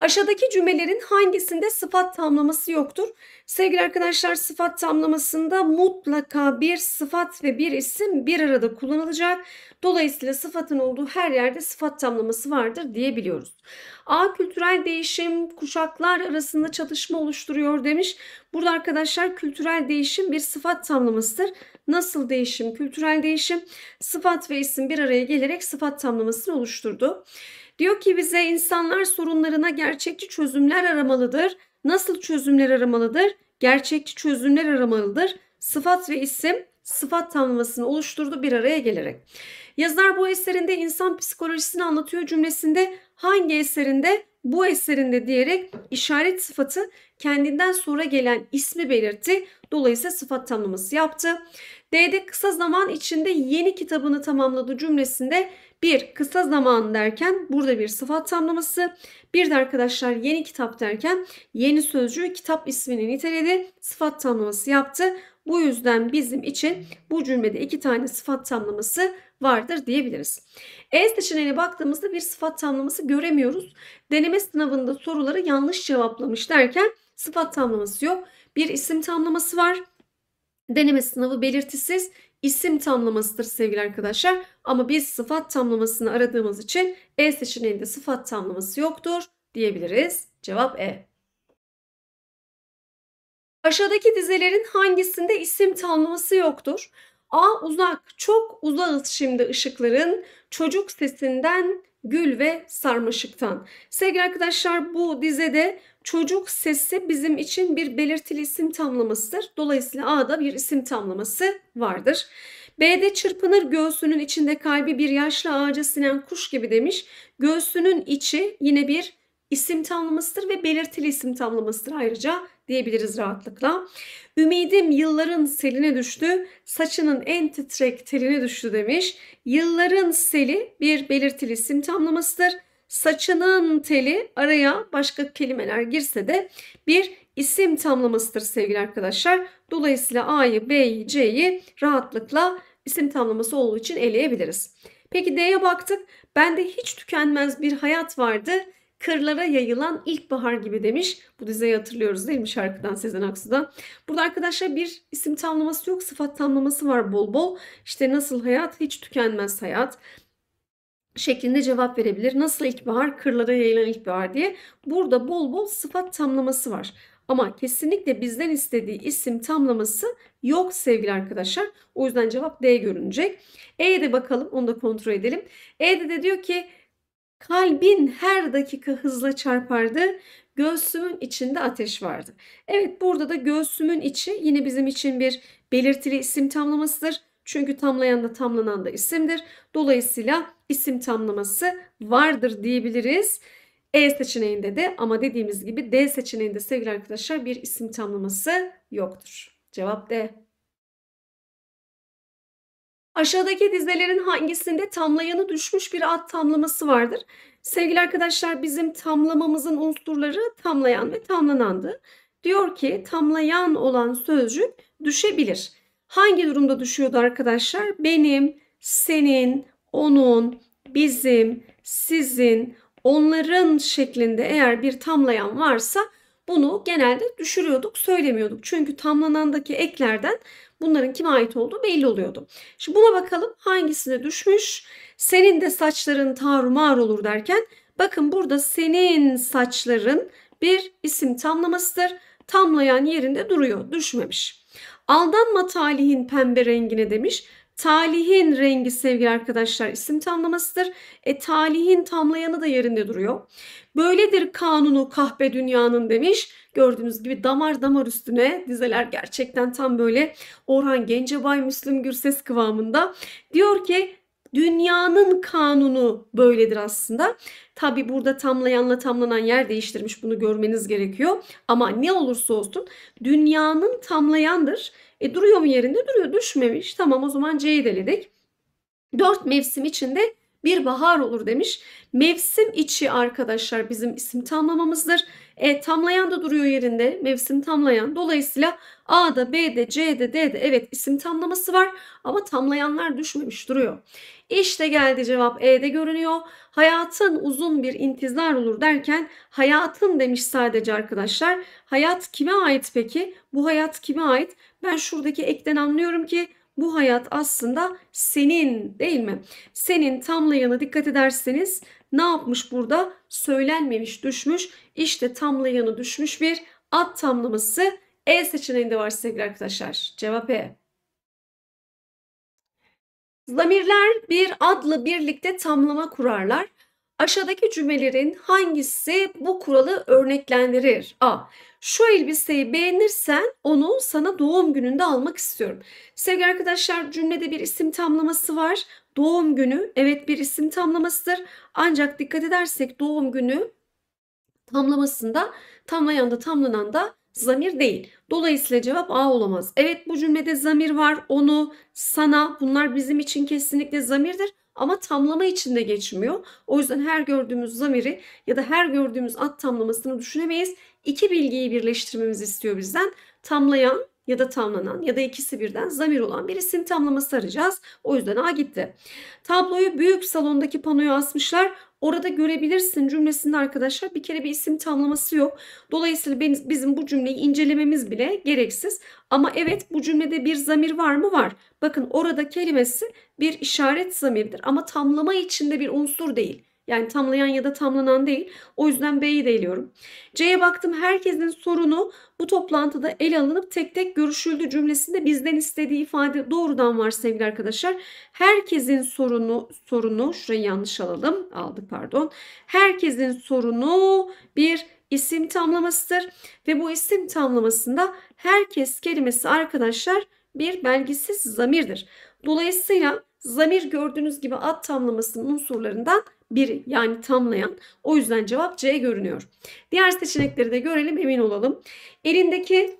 Aşağıdaki cümlelerin hangisinde sıfat tamlaması yoktur? Sevgili arkadaşlar sıfat tamlamasında mutlaka bir sıfat ve bir isim bir arada kullanılacak. Dolayısıyla sıfatın olduğu her yerde sıfat tamlaması vardır diyebiliyoruz. A kültürel değişim kuşaklar arasında çatışma oluşturuyor demiş. Burada arkadaşlar kültürel değişim bir sıfat tamlamasıdır. Nasıl değişim? Kültürel değişim sıfat ve isim bir araya gelerek sıfat tamlamasını oluşturdu. Diyor ki bize insanlar sorunlarına gerçekçi çözümler aramalıdır. Nasıl çözümler aramalıdır? Gerçekçi çözümler aramalıdır. Sıfat ve isim sıfat tanımlamasını oluşturdu bir araya gelerek. Yazar bu eserinde insan psikolojisini anlatıyor cümlesinde hangi eserinde bu eserinde diyerek işaret sıfatı kendinden sonra gelen ismi belirtti. Dolayısıyla sıfat tanımlaması yaptı. D'de kısa zaman içinde yeni kitabını tamamladı cümlesinde bir kısa zaman derken burada bir sıfat tamlaması. Bir de arkadaşlar yeni kitap derken yeni sözcüğü kitap ismini niteledi. Sıfat tamlaması yaptı. Bu yüzden bizim için bu cümlede iki tane sıfat tamlaması vardır diyebiliriz. E seçeneğine baktığımızda bir sıfat tamlaması göremiyoruz. Deneme sınavında soruları yanlış cevaplamış derken sıfat tamlaması yok. Bir isim tamlaması var. Deneme sınavı belirtisiz isim tamlamasıdır sevgili arkadaşlar. Ama biz sıfat tamlamasını aradığımız için E seçeneğinde sıfat tamlaması yoktur diyebiliriz. Cevap E. Aşağıdaki dizelerin hangisinde isim tamlaması yoktur? A uzak, çok uzağız şimdi ışıkların çocuk sesinden, gül ve sarmaşıktan. Sevgili arkadaşlar bu dizede Çocuk sesi bizim için bir belirtili isim tamlamasıdır. Dolayısıyla A'da bir isim tamlaması vardır. B'de çırpınır göğsünün içinde kalbi bir yaşlı ağaca sinen kuş gibi demiş. Göğsünün içi yine bir isim tamlamasıdır ve belirtili isim tamlamasıdır ayrıca diyebiliriz rahatlıkla. Ümidim yılların seline düştü, saçının en titrek teline düştü demiş. Yılların seli bir belirtili isim tamlamasıdır saçının teli araya başka kelimeler girse de bir isim tamlamasıdır sevgili arkadaşlar. Dolayısıyla A'yı, B'yi, C'yi rahatlıkla isim tamlaması olduğu için eleyebiliriz. Peki D'ye baktık. Bende hiç tükenmez bir hayat vardı. Kırlara yayılan ilkbahar gibi demiş. Bu dizeyi hatırlıyoruz değil mi şarkıdan Sezen Aksu'da. Burada arkadaşlar bir isim tamlaması yok sıfat tamlaması var bol bol. İşte nasıl hayat hiç tükenmez hayat şeklinde cevap verebilir. Nasıl ilkbahar, kırlara yayılan ilkbahar diye. Burada bol bol sıfat tamlaması var. Ama kesinlikle bizden istediği isim tamlaması yok sevgili arkadaşlar. O yüzden cevap D görünecek. de bakalım onu da kontrol edelim. E'de de diyor ki kalbin her dakika hızla çarpardı. Göğsümün içinde ateş vardı. Evet burada da göğsümün içi yine bizim için bir belirtili isim tamlamasıdır. Çünkü tamlayan da tamlanan da isimdir. Dolayısıyla isim tamlaması vardır diyebiliriz. E seçeneğinde de ama dediğimiz gibi D seçeneğinde sevgili arkadaşlar bir isim tamlaması yoktur. Cevap D. Aşağıdaki dizelerin hangisinde tamlayanı düşmüş bir ad tamlaması vardır? Sevgili arkadaşlar bizim tamlamamızın unsurları tamlayan ve tamlanandı. Diyor ki tamlayan olan sözcük düşebilir. Hangi durumda düşüyordu arkadaşlar? Benim, senin, onun, bizim, sizin, onların şeklinde eğer bir tamlayan varsa bunu genelde düşürüyorduk, söylemiyorduk. Çünkü tamlanandaki eklerden bunların kime ait olduğu belli oluyordu. Şimdi buna bakalım hangisine düşmüş. Senin de saçların tarumar olur derken bakın burada senin saçların bir isim tamlamasıdır. Tamlayan yerinde duruyor, düşmemiş. Aldanma talihin pembe rengine demiş. Talihin rengi sevgili arkadaşlar isim tamlamasıdır. E talihin tamlayanı da yerinde duruyor. Böyledir kanunu kahpe dünyanın demiş. Gördüğünüz gibi damar damar üstüne dizeler gerçekten tam böyle Orhan Gencebay, Müslüm Gürses kıvamında. Diyor ki Dünyanın kanunu böyledir aslında. Tabi burada tamlayanla tamlanan yer değiştirmiş bunu görmeniz gerekiyor. Ama ne olursa olsun dünyanın tamlayandır. E duruyor mu yerinde? Duruyor düşmemiş. Tamam o zaman C'yi deledik. Dört mevsim içinde bir bahar olur demiş. Mevsim içi arkadaşlar bizim isim tamlamamızdır. E, tamlayan da duruyor yerinde. Mevsim tamlayan. Dolayısıyla A'da, B'de, C'de, D'de evet isim tamlaması var ama tamlayanlar düşmemiş duruyor. İşte geldi cevap E'de görünüyor. Hayatın uzun bir intizar olur derken hayatın demiş sadece arkadaşlar. Hayat kime ait peki? Bu hayat kime ait? Ben şuradaki ekten anlıyorum ki bu hayat aslında senin değil mi? Senin tamlayana dikkat ederseniz ne yapmış burada? Söylenmemiş düşmüş. İşte tamlayana düşmüş bir at tamlaması E seçeneğinde var sevgili arkadaşlar. Cevap E. Zamirler bir adla birlikte tamlama kurarlar. Aşağıdaki cümlelerin hangisi bu kuralı örneklendirir? A. Şu elbiseyi beğenirsen onu sana doğum gününde almak istiyorum. Sevgili arkadaşlar cümlede bir isim tamlaması var. Doğum günü evet bir isim tamlamasıdır. Ancak dikkat edersek doğum günü tamlamasında tamlayan da tamlanan da zamir değil. Dolayısıyla cevap A olamaz. Evet bu cümlede zamir var. Onu, sana bunlar bizim için kesinlikle zamirdir ama tamlama içinde geçmiyor. O yüzden her gördüğümüz zamiri ya da her gördüğümüz at tamlamasını düşünemeyiz. İki bilgiyi birleştirmemizi istiyor bizden. Tamlayan ya da tamlanan ya da ikisi birden zamir olan bir isim tamlaması arayacağız. O yüzden A gitti. Tabloyu büyük salondaki panoya asmışlar. Orada görebilirsin cümlesinde arkadaşlar bir kere bir isim tamlaması yok. Dolayısıyla bizim bu cümleyi incelememiz bile gereksiz. Ama evet bu cümlede bir zamir var mı? Var. Bakın orada kelimesi bir işaret zamirdir ama tamlama içinde bir unsur değil. Yani tamlayan ya da tamlanan değil. O yüzden B'yi de eliyorum. C'ye baktım herkesin sorunu bu toplantıda ele alınıp tek tek görüşüldü cümlesinde bizden istediği ifade doğrudan var sevgili arkadaşlar. Herkesin sorunu sorunu şurayı yanlış alalım. Aldık pardon. Herkesin sorunu bir isim tamlamasıdır ve bu isim tamlamasında herkes kelimesi arkadaşlar bir belgisiz zamirdir. Dolayısıyla zamir gördüğünüz gibi ad tamlamasının unsurlarından bir yani tamlayan. O yüzden cevap C görünüyor. Diğer seçenekleri de görelim emin olalım. Elindeki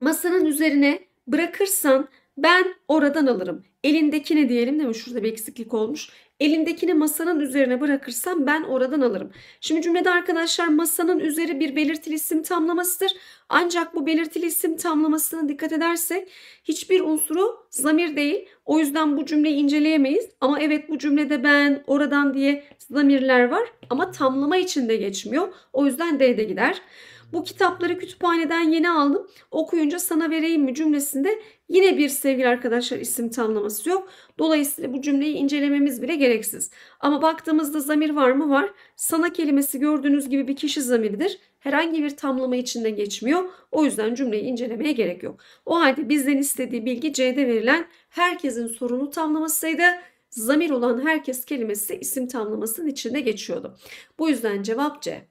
masanın üzerine bırakırsan ben oradan alırım. elindeki ne diyelim değil mi? Şurada bir eksiklik olmuş. Elindekini masanın üzerine bırakırsam ben oradan alırım. Şimdi cümlede arkadaşlar masanın üzeri bir belirtili isim tamlamasıdır. Ancak bu belirtili isim tamlamasına dikkat edersek hiçbir unsuru zamir değil. O yüzden bu cümleyi inceleyemeyiz. Ama evet bu cümlede ben oradan diye zamirler var ama tamlama içinde geçmiyor. O yüzden D de gider. Bu kitapları kütüphaneden yeni aldım. Okuyunca sana vereyim mi cümlesinde yine bir sevgili arkadaşlar isim tamlaması yok. Dolayısıyla bu cümleyi incelememiz bile gereksiz. Ama baktığımızda zamir var mı? Var. Sana kelimesi gördüğünüz gibi bir kişi zamiridir. Herhangi bir tamlama içinde geçmiyor. O yüzden cümleyi incelemeye gerek yok. O halde bizden istediği bilgi C'de verilen herkesin sorunu tamlamasıydı zamir olan herkes kelimesi isim tamlamasının içinde geçiyordu. Bu yüzden cevap C.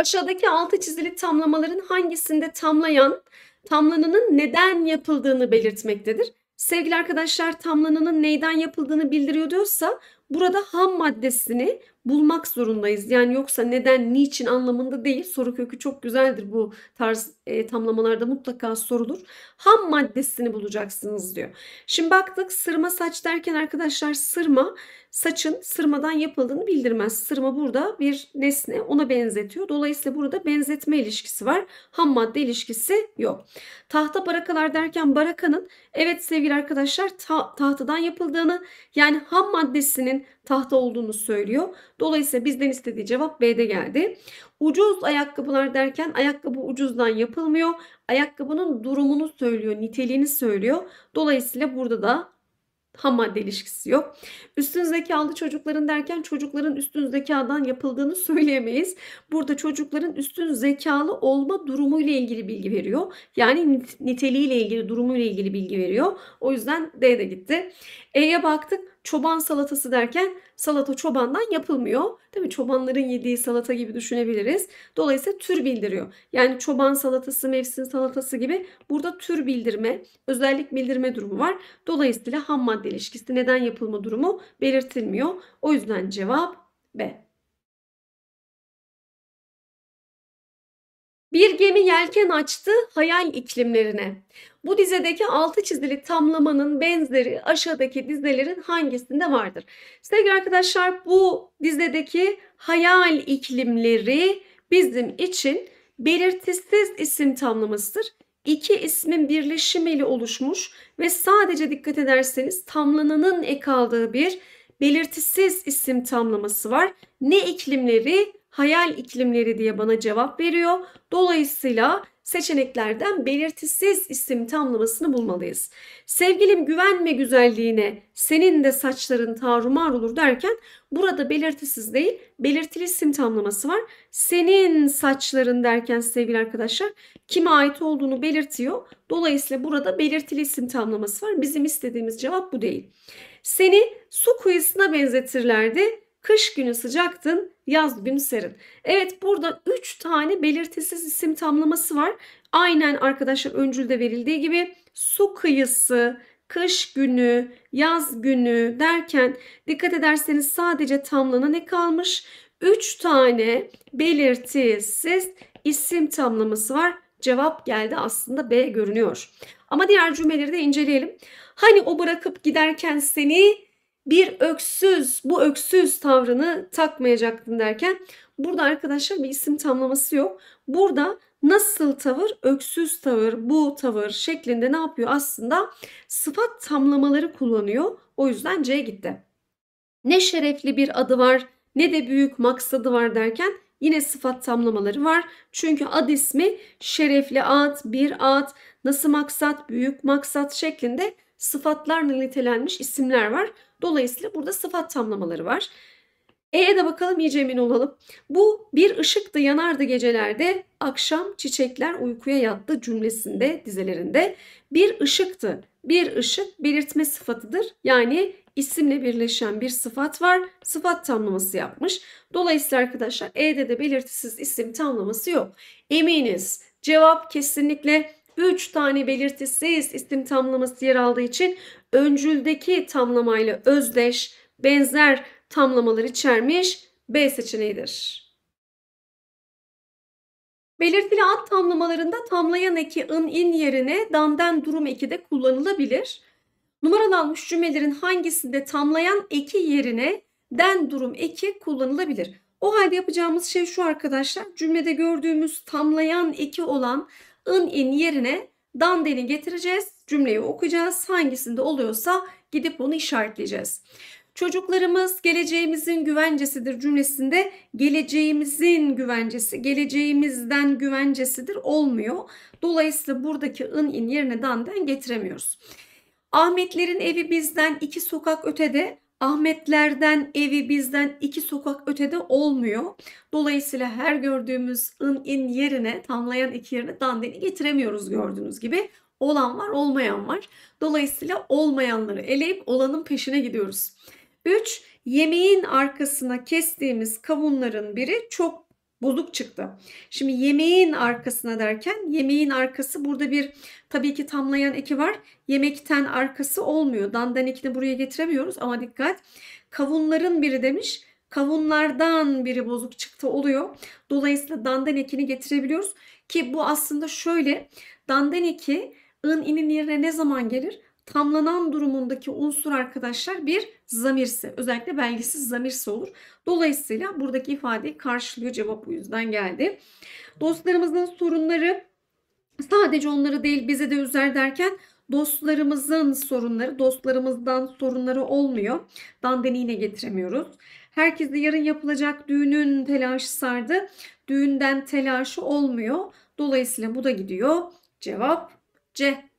Aşağıdaki altı çizili tamlamaların hangisinde tamlayan tamlanının neden yapıldığını belirtmektedir. Sevgili arkadaşlar tamlanının neyden yapıldığını bildiriyor diyorsa burada ham maddesini bulmak zorundayız. Yani yoksa neden, niçin anlamında değil. Soru kökü çok güzeldir bu tarz e, tamlamalarda mutlaka sorulur. Ham maddesini bulacaksınız diyor. Şimdi baktık sırma saç derken arkadaşlar sırma saçın sırmadan yapıldığını bildirmez. Sırma burada bir nesne ona benzetiyor. Dolayısıyla burada benzetme ilişkisi var. Ham madde ilişkisi yok. Tahta barakalar derken barakanın evet sevgili arkadaşlar ta tahtadan yapıldığını yani ham maddesinin tahta olduğunu söylüyor. Dolayısıyla bizden istediği cevap B'de geldi. Ucuz ayakkabılar derken ayakkabı ucuzdan yapılmıyor. Ayakkabının durumunu söylüyor, niteliğini söylüyor. Dolayısıyla burada da ham madde ilişkisi yok. Üstün zekalı çocukların derken çocukların üstün zekadan yapıldığını söyleyemeyiz. Burada çocukların üstün zekalı olma durumu ile ilgili bilgi veriyor. Yani niteliği ile ilgili, durumu ile ilgili bilgi veriyor. O yüzden D'de gitti. E'ye baktık çoban salatası derken salata çobandan yapılmıyor. Değil mi? Çobanların yediği salata gibi düşünebiliriz. Dolayısıyla tür bildiriyor. Yani çoban salatası, mevsim salatası gibi burada tür bildirme, özellik bildirme durumu var. Dolayısıyla ham madde ilişkisi neden yapılma durumu belirtilmiyor. O yüzden cevap B. Bir gemi yelken açtı hayal iklimlerine. Bu dizedeki altı çizili tamlamanın benzeri aşağıdaki dizelerin hangisinde vardır? Sevgili arkadaşlar bu dizedeki hayal iklimleri bizim için belirtisiz isim tamlamasıdır. İki ismin birleşimiyle oluşmuş ve sadece dikkat ederseniz tamlananın ek aldığı bir belirtisiz isim tamlaması var. Ne iklimleri hayal iklimleri diye bana cevap veriyor. Dolayısıyla seçeneklerden belirtisiz isim tamlamasını bulmalıyız. Sevgilim güvenme güzelliğine senin de saçların tarumar olur derken burada belirtisiz değil belirtili isim tamlaması var. Senin saçların derken sevgili arkadaşlar kime ait olduğunu belirtiyor. Dolayısıyla burada belirtili isim tamlaması var. Bizim istediğimiz cevap bu değil. Seni su kuyusuna benzetirlerdi. Kış günü sıcaktın, Yaz günü serin. Evet burada 3 tane belirtisiz isim tamlaması var. Aynen arkadaşlar öncülde verildiği gibi su kıyısı, kış günü, yaz günü derken dikkat ederseniz sadece tamlana ne kalmış? 3 tane belirtisiz isim tamlaması var. Cevap geldi aslında B görünüyor. Ama diğer cümleleri de inceleyelim. Hani o bırakıp giderken seni bir öksüz, bu öksüz tavrını takmayacaktın derken burada arkadaşlar bir isim tamlaması yok. Burada nasıl tavır, öksüz tavır, bu tavır şeklinde ne yapıyor aslında? Sıfat tamlamaları kullanıyor. O yüzden C gitti. Ne şerefli bir adı var, ne de büyük maksadı var derken Yine sıfat tamlamaları var. Çünkü ad ismi şerefli ad, bir ad, nasıl maksat, büyük maksat şeklinde sıfatlar nitelenmiş isimler var. Dolayısıyla burada sıfat tamlamaları var. E'ye de bakalım iyice emin olalım. Bu bir ışıktı yanardı gecelerde akşam çiçekler uykuya yattı cümlesinde dizelerinde bir ışıktı. Bir ışık belirtme sıfatıdır. Yani isimle birleşen bir sıfat var. Sıfat tamlaması yapmış. Dolayısıyla arkadaşlar E'de de belirtisiz isim tamlaması yok. Eminiz cevap kesinlikle 3 tane belirtisiz isim tamlaması yer aldığı için öncüldeki tamlamayla özdeş, benzer tamlamalar içermiş B seçeneğidir. Belirtili ad tamlamalarında tamlayan eki ın in yerine damden durum eki de kullanılabilir. Numaralanmış cümlelerin hangisinde tamlayan eki yerine den durum eki kullanılabilir. O halde yapacağımız şey şu arkadaşlar. Cümlede gördüğümüz tamlayan eki olan ın in yerine dande'ni getireceğiz. Cümleyi okuyacağız. Hangisinde oluyorsa gidip onu işaretleyeceğiz. Çocuklarımız geleceğimizin güvencesidir cümlesinde geleceğimizin güvencesi, geleceğimizden güvencesidir olmuyor. Dolayısıyla buradaki ın in yerine dan'den getiremiyoruz. Ahmetlerin evi bizden iki sokak ötede Ahmetlerden evi bizden iki sokak ötede olmuyor. Dolayısıyla her gördüğümüz ın in yerine, tamlayan iki yerine dandini getiremiyoruz gördüğünüz gibi. Olan var, olmayan var. Dolayısıyla olmayanları eleyip olanın peşine gidiyoruz. 3. Yemeğin arkasına kestiğimiz kavunların biri çok bozuk çıktı. Şimdi yemeğin arkasına derken yemeğin arkası burada bir tabii ki tamlayan eki var. Yemekten arkası olmuyor. Dandan ekini buraya getiremiyoruz ama dikkat. Kavunların biri demiş. Kavunlardan biri bozuk çıktı oluyor. Dolayısıyla dandan ekini getirebiliyoruz. Ki bu aslında şöyle. Dandan eki ın inin yerine ne zaman gelir? tamlanan durumundaki unsur arkadaşlar bir zamirse. Özellikle belgesiz zamirse olur. Dolayısıyla buradaki ifadeyi karşılıyor. Cevap bu yüzden geldi. Dostlarımızın sorunları sadece onları değil bize de üzer derken dostlarımızın sorunları, dostlarımızdan sorunları olmuyor. Dandeni getiremiyoruz. Herkes yarın yapılacak düğünün telaşı sardı. Düğünden telaşı olmuyor. Dolayısıyla bu da gidiyor. Cevap C.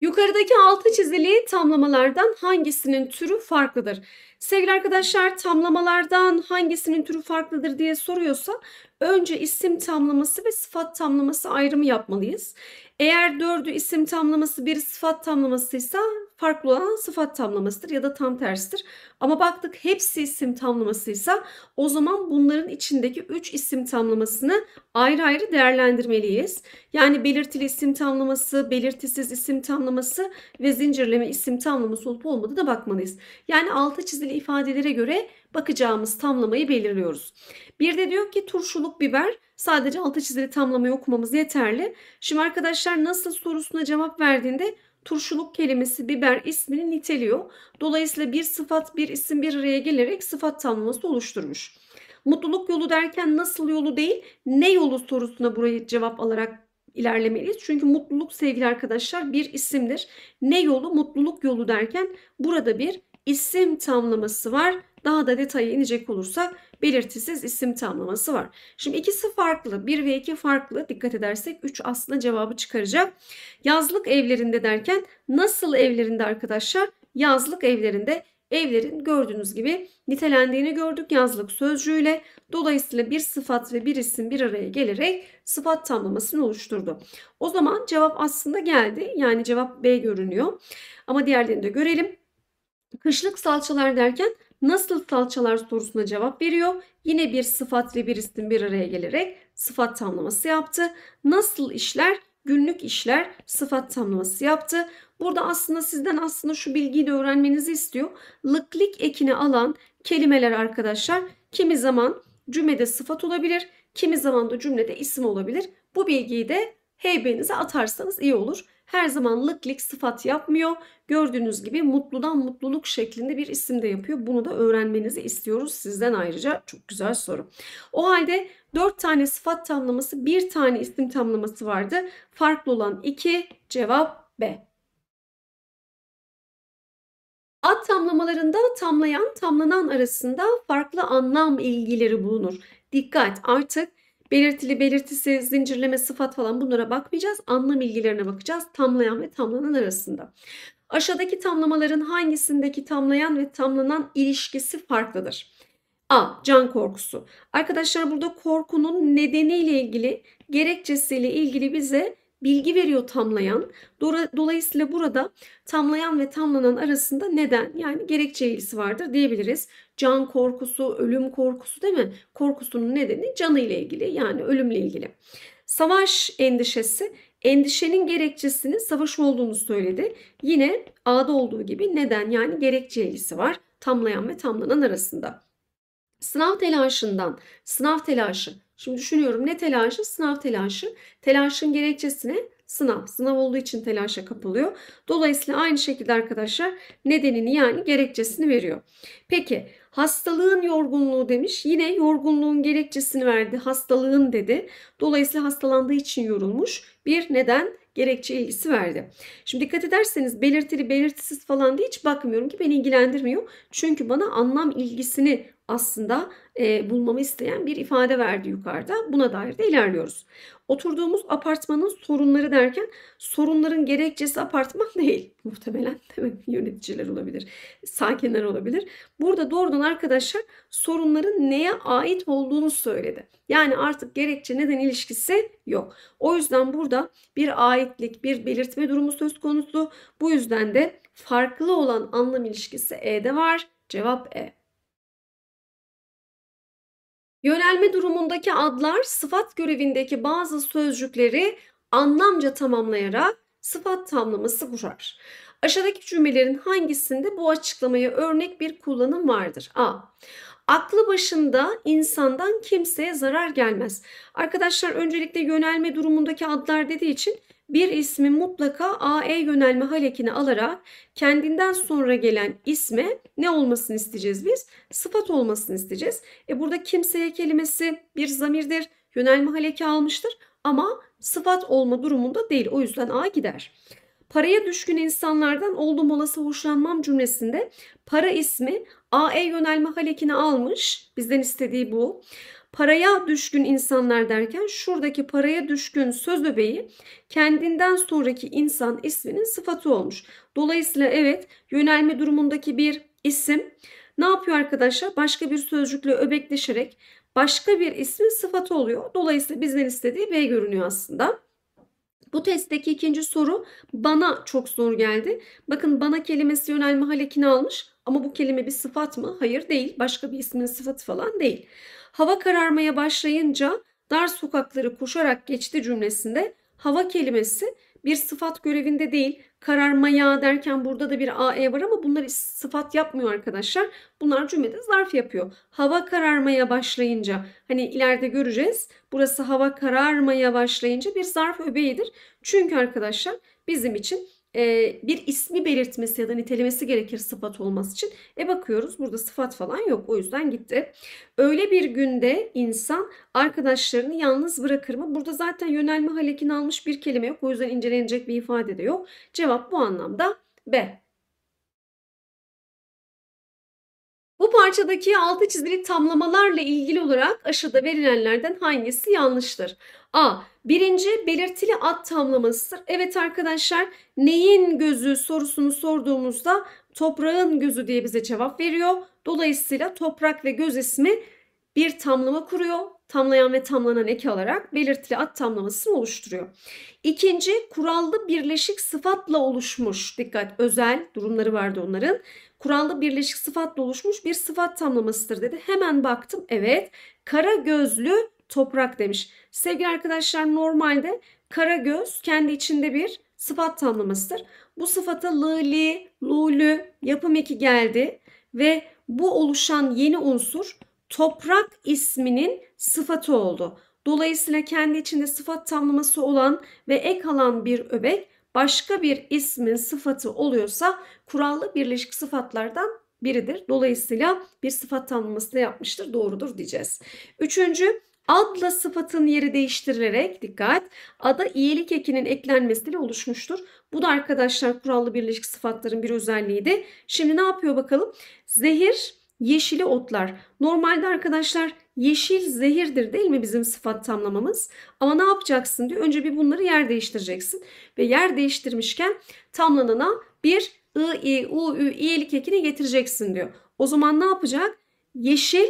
Yukarıdaki altı çizili tamlamalardan hangisinin türü farklıdır? Sevgili arkadaşlar tamlamalardan hangisinin türü farklıdır diye soruyorsa önce isim tamlaması ve sıfat tamlaması ayrımı yapmalıyız. Eğer dördü isim tamlaması bir sıfat tamlamasıysa farklı olan sıfat tamlamasıdır ya da tam tersidir. Ama baktık hepsi isim tamlamasıysa o zaman bunların içindeki üç isim tamlamasını ayrı ayrı değerlendirmeliyiz. Yani belirtili isim tamlaması, belirtisiz isim tamlaması ve zincirleme isim tamlaması olup olmadığına bakmalıyız. Yani altı çizili ilişkili ifadelere göre bakacağımız tamlamayı belirliyoruz. Bir de diyor ki turşuluk biber sadece altı çizili tamlamayı okumamız yeterli. Şimdi arkadaşlar nasıl sorusuna cevap verdiğinde turşuluk kelimesi biber ismini niteliyor. Dolayısıyla bir sıfat bir isim bir araya gelerek sıfat tamlaması oluşturmuş. Mutluluk yolu derken nasıl yolu değil ne yolu sorusuna burayı cevap alarak ilerlemeliyiz. Çünkü mutluluk sevgili arkadaşlar bir isimdir. Ne yolu mutluluk yolu derken burada bir isim tamlaması var. Daha da detaya inecek olursak belirtisiz isim tamlaması var. Şimdi ikisi farklı. 1 ve 2 farklı. Dikkat edersek 3 aslında cevabı çıkaracak. Yazlık evlerinde derken nasıl evlerinde arkadaşlar? Yazlık evlerinde evlerin gördüğünüz gibi nitelendiğini gördük yazlık sözcüğüyle. Dolayısıyla bir sıfat ve bir isim bir araya gelerek sıfat tamlamasını oluşturdu. O zaman cevap aslında geldi. Yani cevap B görünüyor. Ama diğerlerini de görelim. Kışlık salçalar derken nasıl salçalar sorusuna cevap veriyor. Yine bir sıfat ve bir isim bir araya gelerek sıfat tamlaması yaptı. Nasıl işler? Günlük işler sıfat tamlaması yaptı. Burada aslında sizden aslında şu bilgiyi de öğrenmenizi istiyor. Lıklık ekini alan kelimeler arkadaşlar kimi zaman cümlede sıfat olabilir, kimi zaman da cümlede isim olabilir. Bu bilgiyi de heybenize atarsanız iyi olur. Her zaman lık lik sıfat yapmıyor. Gördüğünüz gibi mutludan mutluluk şeklinde bir isim de yapıyor. Bunu da öğrenmenizi istiyoruz sizden ayrıca. Çok güzel soru. O halde 4 tane sıfat tamlaması, 1 tane isim tamlaması vardı. Farklı olan 2 cevap B. Ad tamlamalarında tamlayan, tamlanan arasında farklı anlam ilgileri bulunur. Dikkat artık Belirtili, belirtisi, zincirleme, sıfat falan bunlara bakmayacağız. Anlam ilgilerine bakacağız. Tamlayan ve tamlanan arasında. Aşağıdaki tamlamaların hangisindeki tamlayan ve tamlanan ilişkisi farklıdır? A. Can korkusu. Arkadaşlar burada korkunun nedeniyle ilgili, gerekçesiyle ilgili bize bilgi veriyor tamlayan. Dolayısıyla burada tamlayan ve tamlanan arasında neden yani gerekçe ilgisi vardır diyebiliriz. Can korkusu, ölüm korkusu değil mi? Korkusunun nedeni canı ile ilgili yani ölümle ilgili. Savaş endişesi endişenin gerekçesinin savaş olduğunu söyledi. Yine A'da olduğu gibi neden yani gerekçe ilgisi var tamlayan ve tamlanan arasında. Sınav telaşından, sınav telaşı. Şimdi düşünüyorum ne telaşı? Sınav telaşı. Telaşın gerekçesine sınav. Sınav olduğu için telaşa kapılıyor. Dolayısıyla aynı şekilde arkadaşlar nedenini yani gerekçesini veriyor. Peki hastalığın yorgunluğu demiş. Yine yorgunluğun gerekçesini verdi. Hastalığın dedi. Dolayısıyla hastalandığı için yorulmuş. Bir neden gerekçe ilgisi verdi. Şimdi dikkat ederseniz belirtili belirtisiz falan diye hiç bakmıyorum ki beni ilgilendirmiyor. Çünkü bana anlam ilgisini aslında e, bulmamı isteyen bir ifade verdi yukarıda. Buna dair de ilerliyoruz. Oturduğumuz apartmanın sorunları derken sorunların gerekçesi apartman değil. Muhtemelen değil yöneticiler olabilir, sakinler olabilir. Burada doğrudan arkadaşlar sorunların neye ait olduğunu söyledi. Yani artık gerekçe neden ilişkisi yok. O yüzden burada bir aitlik, bir belirtme durumu söz konusu. Bu yüzden de farklı olan anlam ilişkisi E'de var. Cevap E. Yönelme durumundaki adlar sıfat görevindeki bazı sözcükleri anlamca tamamlayarak sıfat tamlaması kurar. Aşağıdaki cümlelerin hangisinde bu açıklamaya örnek bir kullanım vardır? A. Aklı başında insandan kimseye zarar gelmez. Arkadaşlar öncelikle yönelme durumundaki adlar dediği için bir ismi mutlaka AE yönelme halekini alarak kendinden sonra gelen isme ne olmasını isteyeceğiz biz? Sıfat olmasını isteyeceğiz. E burada kimseye kelimesi bir zamirdir. Yönelme haleki almıştır ama sıfat olma durumunda değil. O yüzden A gider. Paraya düşkün insanlardan oldum olası hoşlanmam cümlesinde para ismi AE yönelme halekini almış. Bizden istediği bu. Paraya düşkün insanlar derken şuradaki paraya düşkün söz öbeği kendinden sonraki insan isminin sıfatı olmuş. Dolayısıyla evet yönelme durumundaki bir isim ne yapıyor arkadaşlar? Başka bir sözcükle öbekleşerek başka bir ismin sıfatı oluyor. Dolayısıyla bizden istediği B görünüyor aslında. Bu testteki ikinci soru bana çok zor geldi. Bakın bana kelimesi yönelme halekini almış ama bu kelime bir sıfat mı? Hayır değil. Başka bir ismin sıfatı falan değil. Hava kararmaya başlayınca dar sokakları koşarak geçti cümlesinde hava kelimesi bir sıfat görevinde değil. Kararmaya derken burada da bir AE var ama bunlar sıfat yapmıyor arkadaşlar. Bunlar cümlede zarf yapıyor. Hava kararmaya başlayınca hani ileride göreceğiz. Burası hava kararmaya başlayınca bir zarf öbeğidir. Çünkü arkadaşlar bizim için e, bir ismi belirtmesi ya da nitelemesi gerekir sıfat olması için. E bakıyoruz burada sıfat falan yok o yüzden gitti. Öyle bir günde insan arkadaşlarını yalnız bırakır mı? Burada zaten yönelme halekini almış bir kelime yok. O yüzden incelenecek bir ifade de yok. Cevap bu anlamda B. Bu parçadaki altı çizili tamlamalarla ilgili olarak aşağıda verilenlerden hangisi yanlıştır? A. Birinci belirtili ad tamlamasıdır. Evet arkadaşlar neyin gözü sorusunu sorduğumuzda toprağın gözü diye bize cevap veriyor. Dolayısıyla toprak ve göz ismi bir tamlama kuruyor. Tamlayan ve tamlanan eki alarak belirtili ad tamlamasını oluşturuyor. İkinci kurallı birleşik sıfatla oluşmuş. Dikkat özel durumları vardı onların. Kur'an'da birleşik sıfatla oluşmuş bir sıfat tamlamasıdır dedi. Hemen baktım. Evet kara gözlü toprak demiş. Sevgili arkadaşlar normalde kara göz kendi içinde bir sıfat tamlamasıdır. Bu sıfata lili, lulü yapım eki geldi ve bu oluşan yeni unsur toprak isminin sıfatı oldu. Dolayısıyla kendi içinde sıfat tamlaması olan ve ek alan bir öbek başka bir ismin sıfatı oluyorsa kurallı birleşik sıfatlardan biridir. Dolayısıyla bir sıfat tanımlamasını yapmıştır. Doğrudur diyeceğiz. Üçüncü adla sıfatın yeri değiştirilerek dikkat ada iyilik ekinin eklenmesiyle oluşmuştur. Bu da arkadaşlar kurallı birleşik sıfatların bir özelliğiydi. Şimdi ne yapıyor bakalım? Zehir yeşili otlar. Normalde arkadaşlar yeşil zehirdir değil mi bizim sıfat tamlamamız? Ama ne yapacaksın diyor. Önce bir bunları yer değiştireceksin. Ve yer değiştirmişken tamlanana bir ı, i, u, ü, iyilik ekini getireceksin diyor. O zaman ne yapacak? Yeşil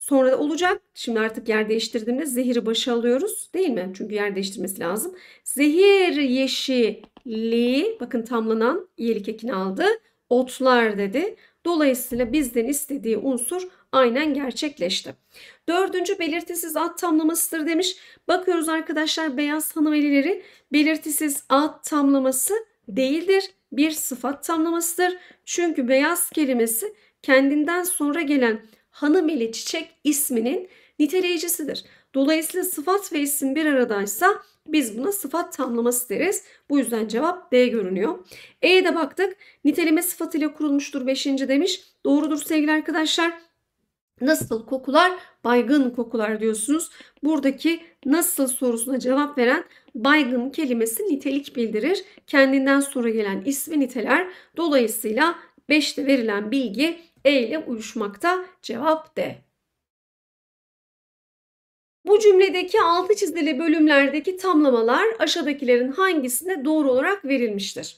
sonra da olacak. Şimdi artık yer değiştirdiğimde zehiri başa alıyoruz değil mi? Çünkü yer değiştirmesi lazım. Zehir yeşili bakın tamlanan iyilik ekini aldı. Otlar dedi. Dolayısıyla bizden istediği unsur aynen gerçekleşti. Dördüncü belirtisiz ad tamlamasıdır demiş. Bakıyoruz arkadaşlar beyaz hanımelileri belirtisiz ad tamlaması değildir. Bir sıfat tamlamasıdır. Çünkü beyaz kelimesi kendinden sonra gelen hanımeli çiçek isminin niteleyicisidir. Dolayısıyla sıfat ve isim bir aradaysa biz buna sıfat tamlaması deriz. Bu yüzden cevap D görünüyor. E'ye de baktık. Niteleme sıfatıyla kurulmuştur 5. demiş. Doğrudur sevgili arkadaşlar. Nasıl kokular? Baygın kokular diyorsunuz. Buradaki nasıl sorusuna cevap veren baygın kelimesi nitelik bildirir. Kendinden sonra gelen ismi niteler. Dolayısıyla 5'te verilen bilgi E ile uyuşmakta. Cevap D. Bu cümledeki altı çizili bölümlerdeki tamlamalar aşağıdakilerin hangisinde doğru olarak verilmiştir?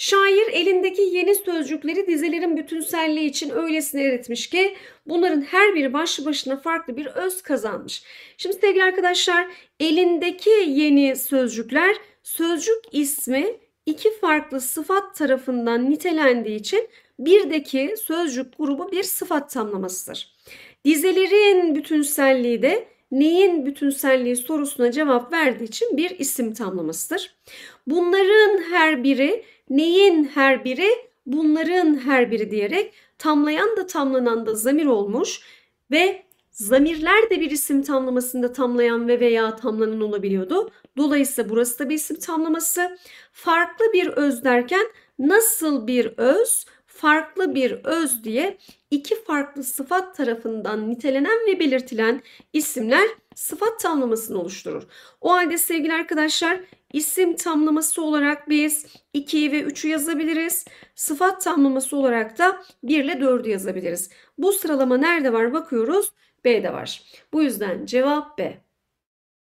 Şair elindeki yeni sözcükleri dizelerin bütünselliği için öylesine eritmiş ki bunların her biri başlı başına farklı bir öz kazanmış. Şimdi sevgili arkadaşlar elindeki yeni sözcükler sözcük ismi iki farklı sıfat tarafından nitelendiği için birdeki sözcük grubu bir sıfat tamlamasıdır. Dizelerin bütünselliği de neyin bütünselliği sorusuna cevap verdiği için bir isim tamlamasıdır. Bunların her biri neyin her biri bunların her biri diyerek tamlayan da tamlanan da zamir olmuş ve zamirler de bir isim tamlamasında tamlayan ve veya tamlanan olabiliyordu. Dolayısıyla burası da bir isim tamlaması. Farklı bir öz derken nasıl bir öz, farklı bir öz diye iki farklı sıfat tarafından nitelenen ve belirtilen isimler sıfat tamlamasını oluşturur. O halde sevgili arkadaşlar İsim tamlaması olarak biz 2 ve 3'ü yazabiliriz. Sıfat tamlaması olarak da 1 ile 4'ü yazabiliriz. Bu sıralama nerede var bakıyoruz? B'de var. Bu yüzden cevap B.